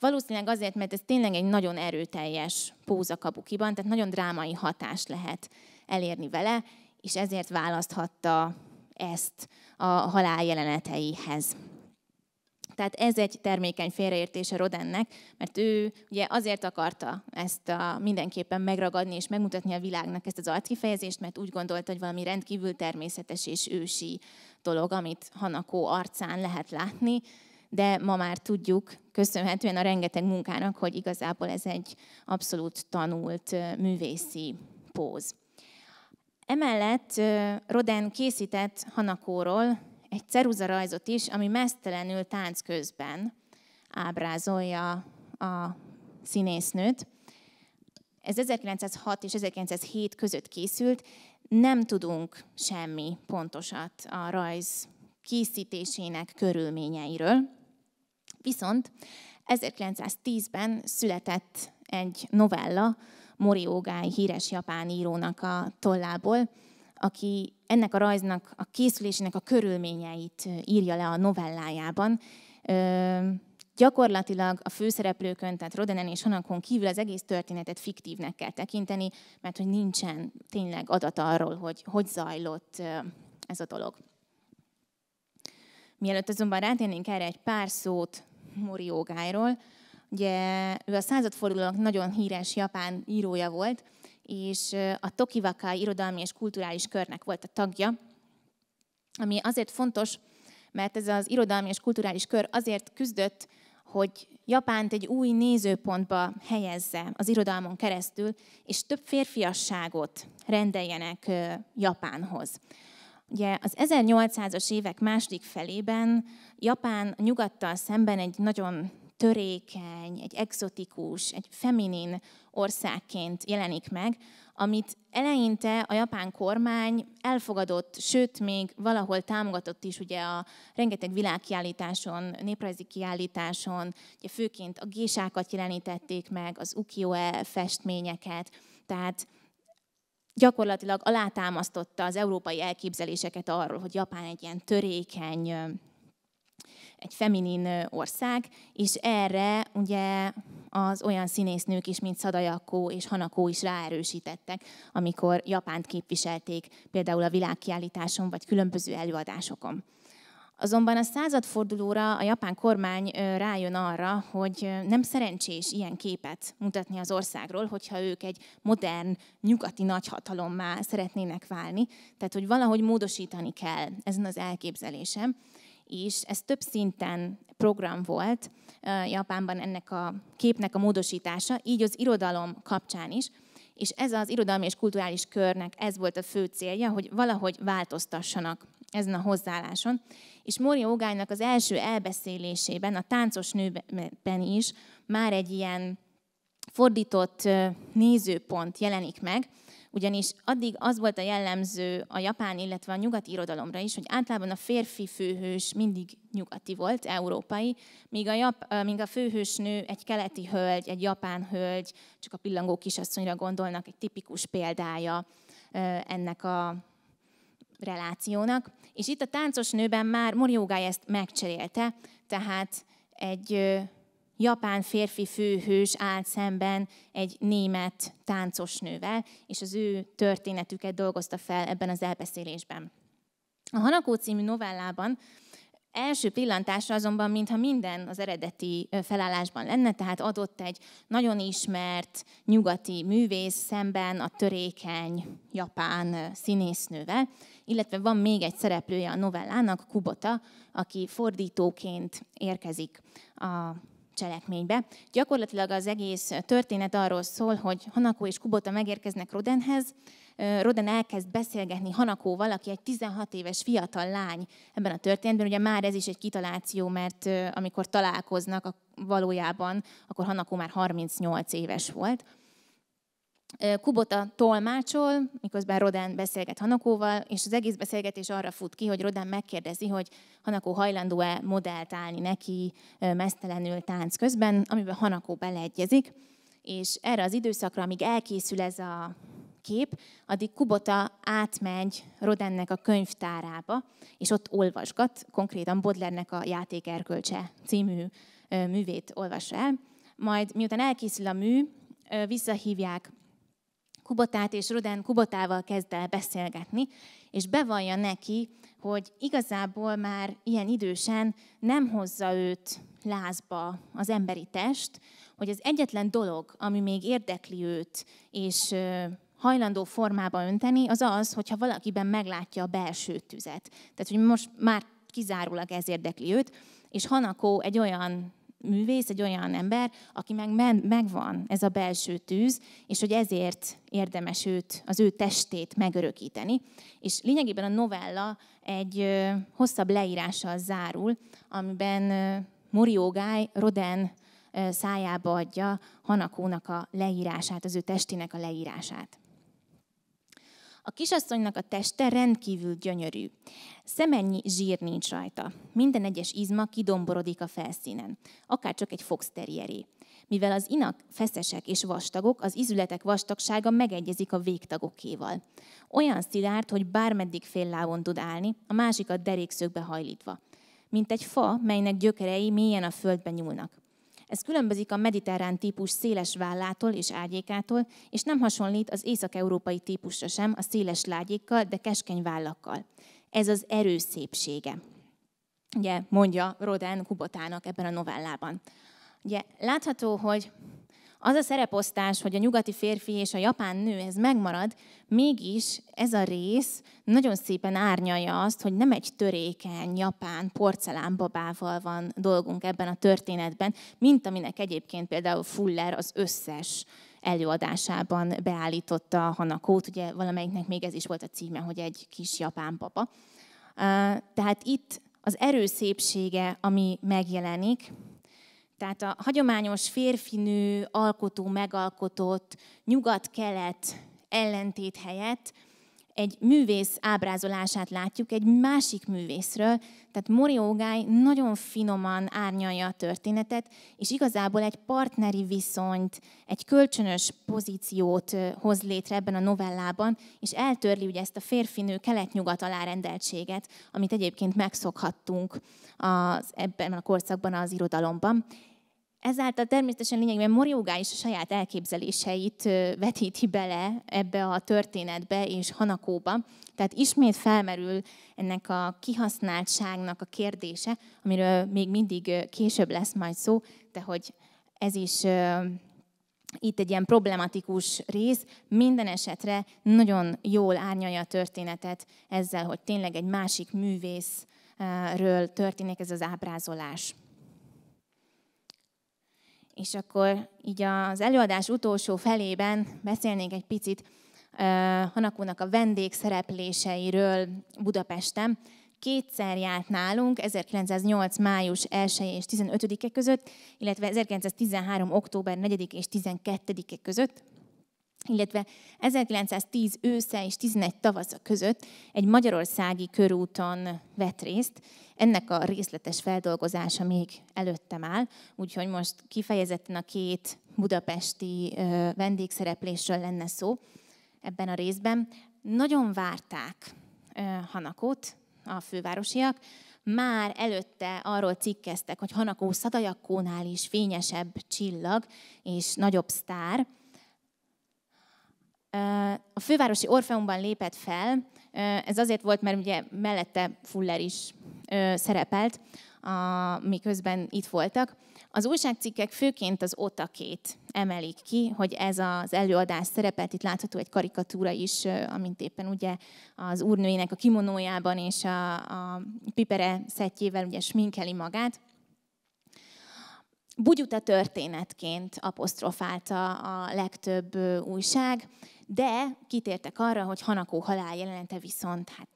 Valószínűleg azért, mert ez tényleg egy nagyon erőteljes póza kabukiban, tehát nagyon drámai hatást lehet elérni vele, és ezért választhatta ezt a halál jeleneteihez. Tehát ez egy termékeny félreértése Rodennek, mert ő ugye azért akarta ezt a, mindenképpen megragadni és megmutatni a világnak ezt az arckifejezést, mert úgy gondolta, hogy valami rendkívül természetes és ősi dolog, amit Hanakó arcán lehet látni, de ma már tudjuk, köszönhetően a rengeteg munkának, hogy igazából ez egy abszolút tanult művészi póz. Emellett Roden készített Hanakóról egy ceruza rajzot is, ami mesztelenül tánc közben ábrázolja a színésznőt. Ez 1906 és 1907 között készült, nem tudunk semmi pontosat a rajz készítésének körülményeiről. Viszont 1910-ben született egy novella Moriogai híres japán írónak a tollából, aki ennek a rajznak a készülésének a körülményeit írja le a novellájában. Ö, gyakorlatilag a főszereplőkön, tehát Rodenen és Hanakon kívül az egész történetet fiktívnek kell tekinteni, mert hogy nincsen tényleg adat arról, hogy hogy zajlott ez a dolog. Mielőtt azonban rátérnénk erre egy pár szót Mori Ógályról. Ugye ő a századfordulónak nagyon híres japán írója volt, és a Tokivaka irodalmi és kulturális körnek volt a tagja, ami azért fontos, mert ez az irodalmi és kulturális kör azért küzdött, hogy Japánt egy új nézőpontba helyezze az irodalmon keresztül, és több férfiasságot rendeljenek Japánhoz. Ugye az 1800-as évek második felében Japán nyugattal szemben egy nagyon törékeny, egy exotikus, egy feminin országként jelenik meg, amit eleinte a japán kormány elfogadott, sőt még valahol támogatott is ugye a rengeteg világkiállításon, néprajzi kiállításon, ugye főként a gésákat jelenítették meg, az ukiyo-e festményeket, tehát gyakorlatilag alátámasztotta az európai elképzeléseket arról, hogy Japán egy ilyen törékeny, egy feminin ország, és erre ugye az olyan színésznők is, mint Szadajakó és Hanako is ráerősítettek, amikor Japánt képviselték például a világkiállításon vagy különböző előadásokon. Azonban a századfordulóra a japán kormány rájön arra, hogy nem szerencsés ilyen képet mutatni az országról, hogyha ők egy modern, nyugati nagyhatalommá szeretnének válni. Tehát, hogy valahogy módosítani kell ezen az elképzelésem. És ez több szinten program volt Japánban ennek a képnek a módosítása, így az irodalom kapcsán is. És ez az irodalmi és kulturális körnek ez volt a fő célja, hogy valahogy változtassanak ezen a hozzáálláson. És Mória Ogánynak az első elbeszélésében, a táncos nőben is már egy ilyen fordított nézőpont jelenik meg, ugyanis addig az volt a jellemző a japán, illetve a nyugati irodalomra is, hogy általában a férfi főhős mindig nyugati volt, európai, míg a, jap, míg a főhősnő egy keleti hölgy, egy japán hölgy, csak a pillangó kisasszonyra gondolnak, egy tipikus példája ennek a relációnak, és itt a táncos nőben már Moriogai ezt megcserélte, tehát egy japán férfi főhős állt szemben egy német táncos nővel, és az ő történetüket dolgozta fel ebben az elbeszélésben. A Hanakó című novellában első pillantásra azonban, mintha minden az eredeti felállásban lenne, tehát adott egy nagyon ismert nyugati művész szemben a törékeny japán színésznővel, illetve van még egy szereplője a novellának, Kubota, aki fordítóként érkezik a cselekménybe. Gyakorlatilag az egész történet arról szól, hogy Hanako és Kubota megérkeznek Rodenhez, Roden elkezd beszélgetni Hanakóval, aki egy 16 éves fiatal lány ebben a történetben. Ugye már ez is egy kitaláció, mert amikor találkoznak valójában, akkor Hanakó már 38 éves volt. Kubota tolmácsol, miközben Rodán beszélget Hanakóval, és az egész beszélgetés arra fut ki, hogy Rodán megkérdezi, hogy Hanakó hajlandó-e modellt állni neki mesztelenül tánc közben, amiben Hanakó beleegyezik, és erre az időszakra, amíg elkészül ez a kép, addig Kubota átmegy Rodennek a könyvtárába, és ott olvasgat, konkrétan Bodlernek a Játékerkölcse című művét olvas el. Majd miután elkészül a mű, visszahívják Kubotát, és roden Kubatával kezd el beszélgetni, és bevallja neki, hogy igazából már ilyen idősen nem hozza őt lázba az emberi test, hogy az egyetlen dolog, ami még érdekli őt, és hajlandó formába önteni, az az, hogyha valakiben meglátja a belső tüzet. Tehát, hogy most már kizárólag ez érdekli őt, és Hanakó egy olyan művész, egy olyan ember, aki meg megvan ez a belső tűz, és hogy ezért érdemes őt, az ő testét megörökíteni. És lényegében a novella egy hosszabb leírással zárul, amiben Moriogáj Roden szájába adja Hanakónak a leírását, az ő testének a leírását. A kisasszonynak a teste rendkívül gyönyörű. Szemennyi zsír nincs rajta. Minden egyes izma kidomborodik a felszínen, akár csak egy foxterjeré. Mivel az inak feszesek és vastagok, az izületek vastagsága megegyezik a végtagokéval. Olyan szilárd, hogy bármeddig fél lábon tud állni, a másikat derékszögbe hajlítva. Mint egy fa, melynek gyökerei mélyen a földbe nyúlnak. Ez különbözik a mediterrán típus széles vállától és ágyékától, és nem hasonlít az észak-európai típusra sem a széles lágyékkal, de keskeny vállakkal. Ez az erő szépsége. Ugye mondja Rodin Kubotának ebben a novellában. Ugye látható, hogy az a szereposztás, hogy a nyugati férfi és a japán nő, ez megmarad, mégis ez a rész nagyon szépen árnyalja azt, hogy nem egy törékeny japán porcelánbabával van dolgunk ebben a történetben, mint aminek egyébként például Fuller az összes előadásában beállította a Hanakót, ugye valamelyiknek még ez is volt a címe, hogy egy kis japán papa. Tehát itt az erőszépsége, ami megjelenik, tehát a hagyományos férfinő alkotó megalkotott nyugat-kelet ellentét helyett egy művész ábrázolását látjuk egy másik művészről, tehát Mori Ógály nagyon finoman árnyalja a történetet, és igazából egy partneri viszonyt, egy kölcsönös pozíciót hoz létre ebben a novellában, és eltörli ugye ezt a férfinő kelet-nyugat alárendeltséget, amit egyébként megszokhattunk az, ebben a korszakban az irodalomban, Ezáltal természetesen lényegében Moriógá is a saját elképzeléseit vetíti bele ebbe a történetbe és Hanakóba. Tehát ismét felmerül ennek a kihasználtságnak a kérdése, amiről még mindig később lesz majd szó, de hogy ez is itt egy ilyen problematikus rész, minden esetre nagyon jól árnyalja a történetet ezzel, hogy tényleg egy másik művészről történik ez az ábrázolás és akkor így az előadás utolsó felében beszélnék egy picit Hanakúnak a vendégszerepléseiről Budapesten. Kétszer járt nálunk, 1908. május 1 és 15-e között, illetve 1913. október 4 és 12-e között, illetve 1910 ősze és 11 tavasza között egy magyarországi körúton vett részt. Ennek a részletes feldolgozása még előttem áll, úgyhogy most kifejezetten a két budapesti vendégszereplésről lenne szó ebben a részben. Nagyon várták Hanakót a fővárosiak, már előtte arról cikkeztek, hogy Hanakó Szadajakkónál is fényesebb csillag és nagyobb sztár, a fővárosi Orfeumban lépett fel, ez azért volt, mert ugye mellette Fuller is szerepelt, miközben itt voltak. Az újságcikkek főként az otakét emelik ki, hogy ez az előadás szerepelt, itt látható egy karikatúra is, amint éppen ugye az úrnőinek a kimonójában és a, a pipere szettjével ugye sminkeli magát. Bugyuta történetként apostrofálta a legtöbb újság, de kitértek arra, hogy Hanakó halál jelenete viszont hát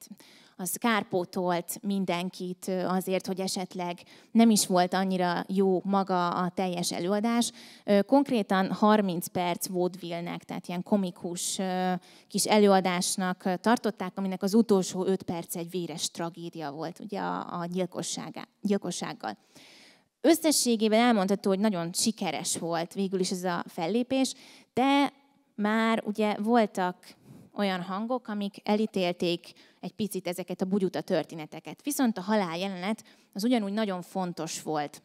az kárpótolt mindenkit azért, hogy esetleg nem is volt annyira jó maga a teljes előadás. Konkrétan 30 perc vaudeville tehát ilyen komikus kis előadásnak tartották, aminek az utolsó 5 perc egy véres tragédia volt ugye a, a gyilkossággal. Összességében elmondható, hogy nagyon sikeres volt végül is ez a fellépés, de már ugye voltak olyan hangok, amik elítélték egy picit ezeket a bugyuta történeteket. Viszont a halál jelenet az ugyanúgy nagyon fontos volt.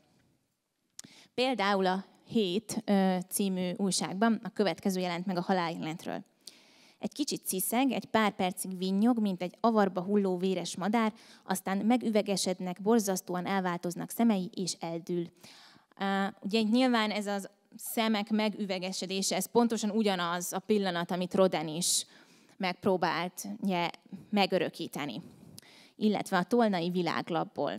Például a Hét című újságban a következő jelent meg a halál jelenetről. Egy kicsit ciszeg, egy pár percig vinnyog, mint egy avarba hulló véres madár, aztán megüvegesednek, borzasztóan elváltoznak szemei, és eldül. Uh, ugye nyilván ez az szemek megüvegesedése, ez pontosan ugyanaz a pillanat, amit Roden is megpróbált megörökíteni, illetve a tolnai világlapból.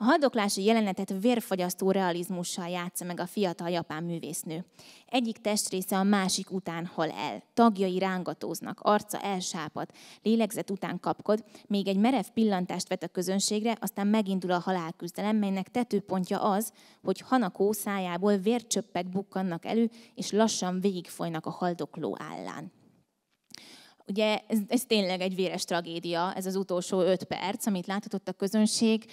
A haldoklási jelenetet vérfagyasztó realizmussal játsza meg a fiatal japán művésznő. Egyik testrésze a másik után hal el. Tagjai rángatóznak, arca elsápad, lélegzet után kapkod, még egy merev pillantást vet a közönségre, aztán megindul a halálküzdelem, melynek tetőpontja az, hogy Hanakó szájából vércsöppek bukkannak elő, és lassan végigfolynak a haldokló állán ugye ez, ez tényleg egy véres tragédia, ez az utolsó öt perc, amit láthatott a közönség,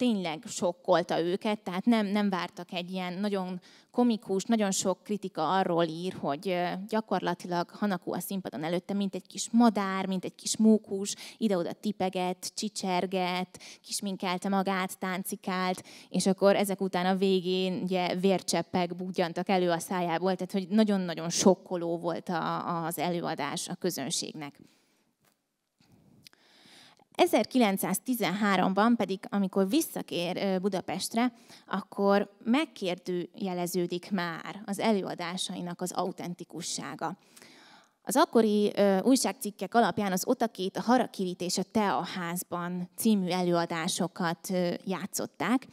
tényleg sokkolta őket, tehát nem, nem vártak egy ilyen nagyon komikus, nagyon sok kritika arról ír, hogy gyakorlatilag Hanakó a színpadon előtte, mint egy kis madár, mint egy kis mókus, ide-oda tipeget, csicserget, kisminkelte magát, táncikált, és akkor ezek után a végén ugye vércseppek bugyantak elő a szájából, tehát hogy nagyon-nagyon sokkoló volt a, az előadás a közönségnek. 1913-ban pedig, amikor visszakér Budapestre, akkor megkérdőjeleződik már az előadásainak az autentikussága. Az akkori újságcikkek alapján az Otakét, a Harakirit és a Teaházban című előadásokat játszották,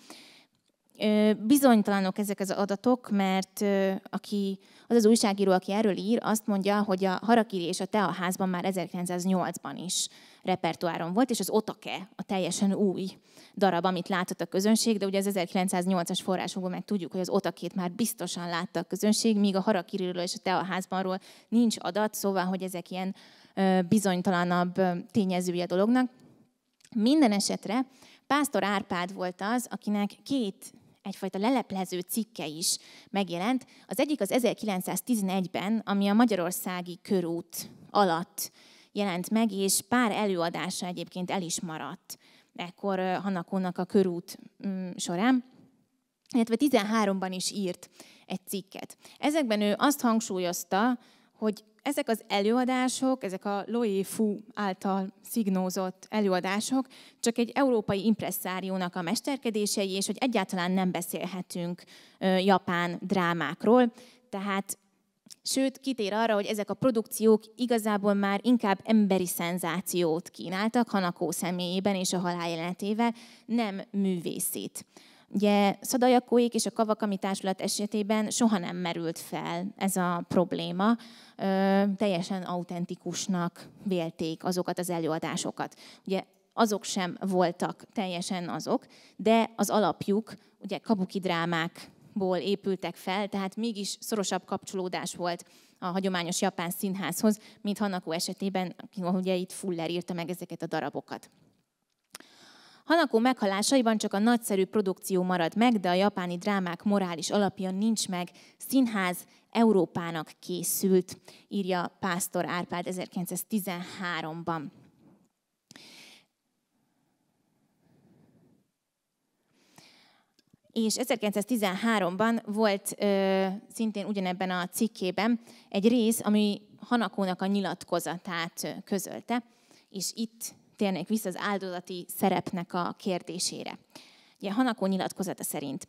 Bizonytalanok ezek az adatok, mert aki, az az újságíró, aki erről ír, azt mondja, hogy a Harakiri és a teaházban már 1908-ban is repertoáron volt, és az Otake a teljesen új darab, amit látott a közönség, de ugye az 1908-as forrásokból meg tudjuk, hogy az Otakét már biztosan látta a közönség, míg a Harakiriről és a teaházbanról nincs adat, szóval, hogy ezek ilyen bizonytalanabb tényezője a dolognak. Minden esetre Pásztor Árpád volt az, akinek két egyfajta leleplező cikke is megjelent. Az egyik az 1911-ben, ami a Magyarországi körút alatt jelent meg, és pár előadása egyébként el is maradt ekkor Hanakónak a körút mm, során, illetve 13-ban is írt egy cikket. Ezekben ő azt hangsúlyozta, hogy ezek az előadások, ezek a Loé Fu által szignózott előadások csak egy európai impresszáriónak a mesterkedései, és hogy egyáltalán nem beszélhetünk japán drámákról. Tehát Sőt, kitér arra, hogy ezek a produkciók igazából már inkább emberi szenzációt kínáltak Hanakó személyében és a jelenetével, nem művészét. Ugye szadajakóik és a Kavakami Társulat esetében soha nem merült fel ez a probléma, ö, teljesen autentikusnak vélték azokat az előadásokat. Ugye azok sem voltak teljesen azok, de az alapjuk, ugye kabuki drámákból épültek fel, tehát mégis szorosabb kapcsolódás volt a hagyományos japán színházhoz, mint Hanako esetében, aki ugye itt Fuller írta meg ezeket a darabokat. Hanako meghalásaiban csak a nagyszerű produkció marad meg, de a japáni drámák morális alapja nincs meg. Színház Európának készült, írja Pásztor Árpád 1913-ban. és 1913-ban volt ö, szintén ugyanebben a cikkében egy rész, ami Hanakónak a nyilatkozatát közölte, és itt térnék vissza az áldozati szerepnek a kérdésére. Ugye Hanakó nyilatkozata szerint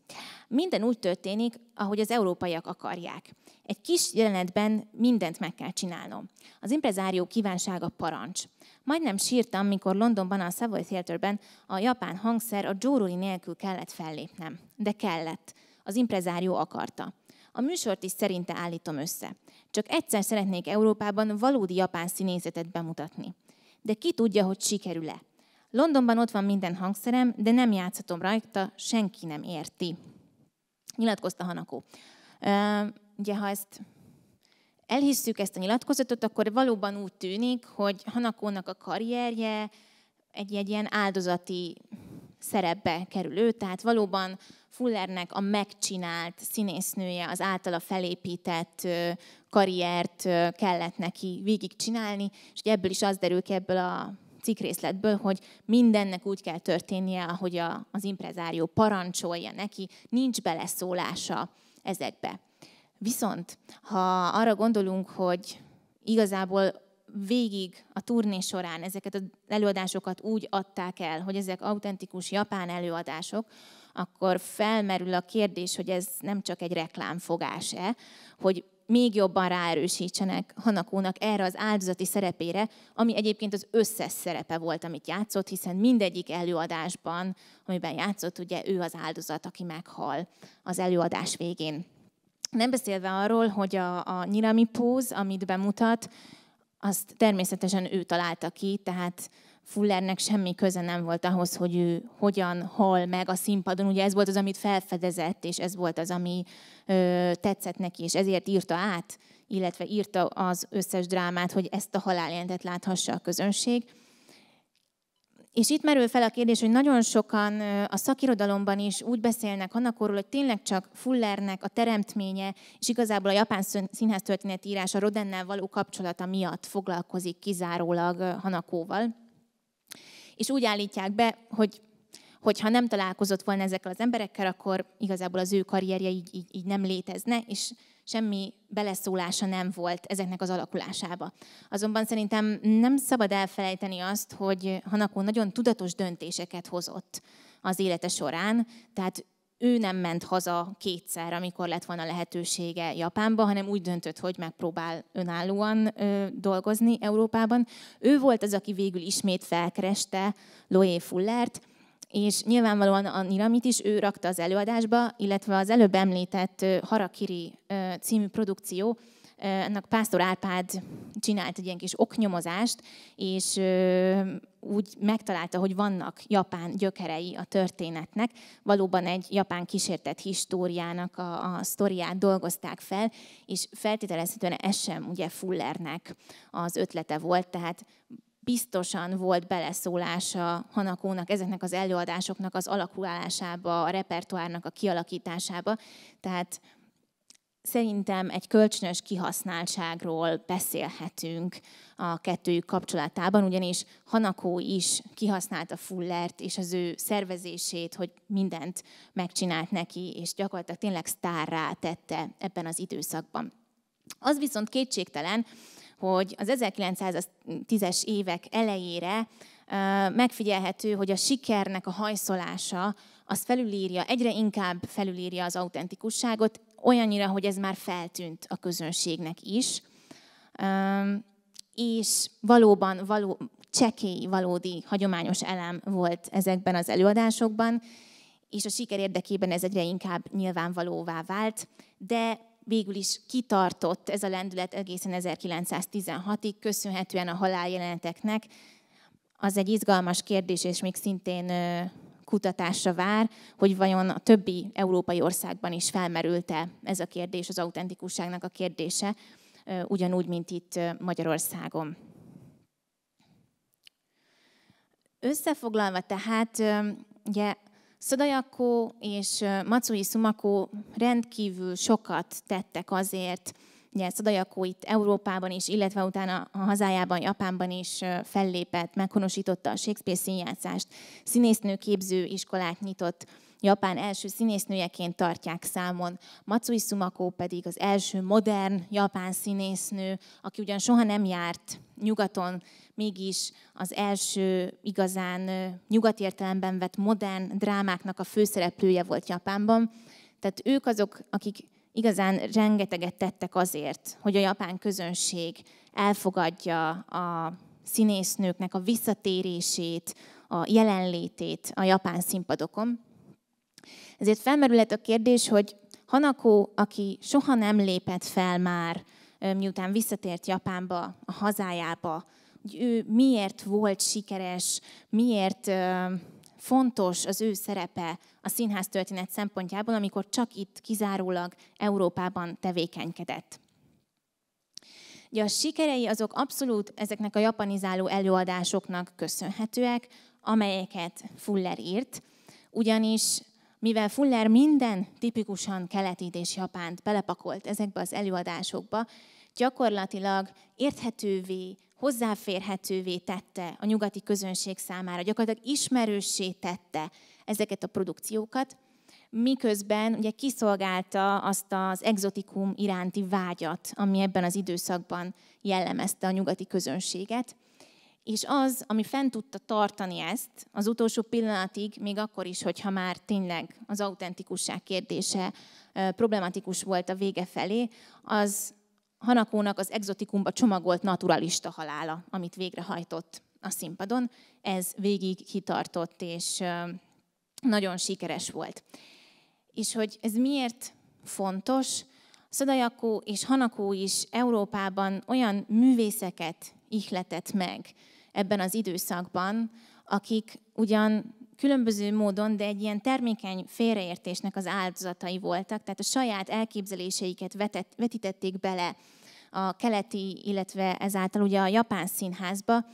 minden úgy történik, ahogy az európaiak akarják. Egy kis jelenetben mindent meg kell csinálnom. Az imprezárió kívánsága parancs. Majdnem sírtam, mikor Londonban a Savoy Theaterben a japán hangszer a Joruri nélkül kellett fellépnem. De kellett. Az imprezárió akarta. A műsort is szerinte állítom össze. Csak egyszer szeretnék Európában valódi japán színészetet bemutatni de ki tudja, hogy sikerül-e. Londonban ott van minden hangszerem, de nem játszhatom rajta, senki nem érti. Nyilatkozta Hanakó. Ugye, ha ezt elhisszük ezt a nyilatkozatot, akkor valóban úgy tűnik, hogy Hanakónak a karrierje egy, egy ilyen áldozati szerepbe kerül ő, tehát valóban Fullernek a megcsinált színésznője, az általa felépített karriert kellett neki végigcsinálni, és ebből is az derül ki ebből a cikkrészletből, hogy mindennek úgy kell történnie, ahogy a, az imprezárió parancsolja neki, nincs beleszólása ezekbe. Viszont, ha arra gondolunk, hogy igazából végig a turné során ezeket az előadásokat úgy adták el, hogy ezek autentikus japán előadások, akkor felmerül a kérdés, hogy ez nem csak egy reklámfogás-e, hogy még jobban ráerősítsenek Hanakónak erre az áldozati szerepére, ami egyébként az összes szerepe volt, amit játszott, hiszen mindegyik előadásban, amiben játszott, ugye ő az áldozat, aki meghal az előadás végén. Nem beszélve arról, hogy a, a nyilami póz, amit bemutat, azt természetesen ő találta ki, tehát Fullernek semmi köze nem volt ahhoz, hogy ő hogyan hal meg a színpadon. Ugye ez volt az, amit felfedezett, és ez volt az, ami ö, tetszett neki, és ezért írta át, illetve írta az összes drámát, hogy ezt a haláljelentet láthassa a közönség és itt merül fel a kérdés, hogy nagyon sokan a szakirodalomban is úgy beszélnek Hanakorról, hogy tényleg csak Fullernek a teremtménye, és igazából a japán színház írás a Rodennel való kapcsolata miatt foglalkozik kizárólag Hanakóval. És úgy állítják be, hogy hogy ha nem találkozott volna ezekkel az emberekkel, akkor igazából az ő karrierje így, így, így nem létezne, és semmi beleszólása nem volt ezeknek az alakulásába. Azonban szerintem nem szabad elfelejteni azt, hogy Hanakó nagyon tudatos döntéseket hozott az élete során, tehát ő nem ment haza kétszer, amikor lett volna lehetősége Japánba, hanem úgy döntött, hogy megpróbál önállóan ö, dolgozni Európában. Ő volt az, aki végül ismét felkereste Loé Fullert, és nyilvánvalóan a Niramit is ő rakta az előadásba, illetve az előbb említett Harakiri című produkció, ennek Pásztor Árpád csinált egy ilyen kis oknyomozást, és úgy megtalálta, hogy vannak japán gyökerei a történetnek. Valóban egy japán kísértett históriának a, a sztoriát dolgozták fel, és feltételezhetően ez sem ugye Fullernek az ötlete volt, tehát biztosan volt beleszólása Hanakónak ezeknek az előadásoknak az alakulásába, a repertoárnak a kialakításába. Tehát szerintem egy kölcsönös kihasználtságról beszélhetünk a kettőjük kapcsolatában, ugyanis Hanakó is kihasználta Fullert és az ő szervezését, hogy mindent megcsinált neki, és gyakorlatilag tényleg sztárrá tette ebben az időszakban. Az viszont kétségtelen, hogy az 1910-es évek elejére megfigyelhető, hogy a sikernek a hajszolása az felülírja, egyre inkább felülírja az autentikusságot, olyannyira, hogy ez már feltűnt a közönségnek is. És valóban való, csekély, valódi, hagyományos elem volt ezekben az előadásokban, és a siker érdekében ez egyre inkább nyilvánvalóvá vált, de végül is kitartott ez a lendület egészen 1916-ig, köszönhetően a haláljeleneteknek. Az egy izgalmas kérdés, és még szintén kutatásra vár, hogy vajon a többi európai országban is felmerült-e ez a kérdés, az autentikusságnak a kérdése, ugyanúgy, mint itt Magyarországon. Összefoglalva tehát, ugye Szodajakó és Matsui Sumako rendkívül sokat tettek azért, ugye Szodajakó itt Európában is, illetve utána a hazájában, Japánban is fellépett, meghonosította a Shakespeare színjátszást, színésznőképző iskolát nyitott, Japán első színésznőjeként tartják számon. Matsui Sumako pedig az első modern japán színésznő, aki ugyan soha nem járt nyugaton mégis az első igazán nyugati értelemben vett modern drámáknak a főszereplője volt Japánban. Tehát ők azok, akik igazán rengeteget tettek azért, hogy a japán közönség elfogadja a színésznőknek a visszatérését, a jelenlétét a japán színpadokon. Ezért felmerülhet a kérdés, hogy Hanako, aki soha nem lépett fel már, miután visszatért Japánba, a hazájába, ő miért volt sikeres, miért fontos az ő szerepe a színház történet szempontjából, amikor csak itt kizárólag Európában tevékenykedett. Ugye a sikerei azok abszolút ezeknek a japanizáló előadásoknak köszönhetőek, amelyeket Fuller írt, ugyanis mivel Fuller minden tipikusan keletit és japánt belepakolt ezekbe az előadásokba, gyakorlatilag érthetővé, hozzáférhetővé tette a nyugati közönség számára, gyakorlatilag ismerőssé tette ezeket a produkciókat, miközben ugye kiszolgálta azt az exotikum iránti vágyat, ami ebben az időszakban jellemezte a nyugati közönséget. És az, ami fent tudta tartani ezt az utolsó pillanatig, még akkor is, hogyha már tényleg az autentikusság kérdése problematikus volt a vége felé, az Hanakónak az exotikumba csomagolt naturalista halála, amit végrehajtott a színpadon. Ez végig kitartott, és nagyon sikeres volt. És hogy ez miért fontos? Szadajakó és Hanakó is Európában olyan művészeket ihletett meg ebben az időszakban, akik ugyan különböző módon, de egy ilyen termékeny félreértésnek az áldozatai voltak, tehát a saját elképzeléseiket vetett, vetítették bele a keleti, illetve ezáltal ugye a japán színházba,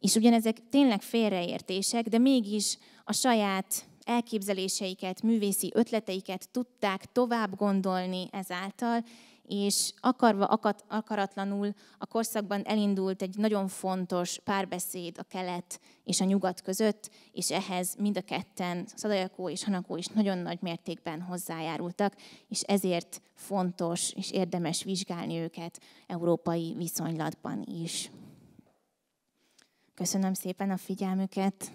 és ugyanezek tényleg félreértések, de mégis a saját elképzeléseiket, művészi ötleteiket tudták tovább gondolni ezáltal, és akarva, akat, akaratlanul a korszakban elindult egy nagyon fontos párbeszéd a kelet és a nyugat között, és ehhez mind a ketten, Szadajakó és Hanakó is nagyon nagy mértékben hozzájárultak, és ezért fontos és érdemes vizsgálni őket európai viszonylatban is. Köszönöm szépen a figyelmüket!